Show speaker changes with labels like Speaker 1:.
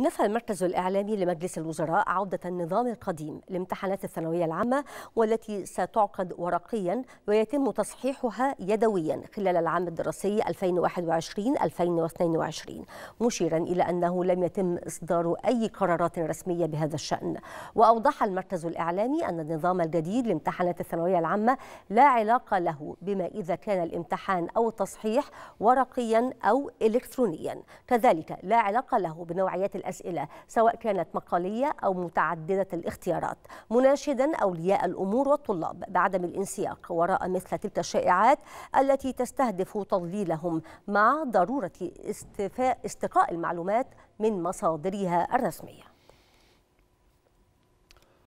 Speaker 1: نفى المركز الإعلامي لمجلس الوزراء عودة النظام القديم لامتحانات الثانوية العامة والتي ستعقد ورقيا ويتم تصحيحها يدويا خلال العام الدراسي 2021-2022 مشيرا إلى أنه لم يتم إصدار أي قرارات رسمية بهذا الشأن وأوضح المركز الإعلامي أن النظام الجديد لامتحانات الثانوية العامة لا علاقة له بما إذا كان الامتحان أو التصحيح ورقيا أو إلكترونيا كذلك لا علاقة له بنوعيات الأسئلة سواء كانت مقالية أو متعددة الاختيارات مناشدا أولياء الأمور والطلاب بعدم الانسياق وراء مثل تلك الشائعات التي تستهدف تضليلهم مع ضرورة استفاء استقاء المعلومات من مصادرها الرسميه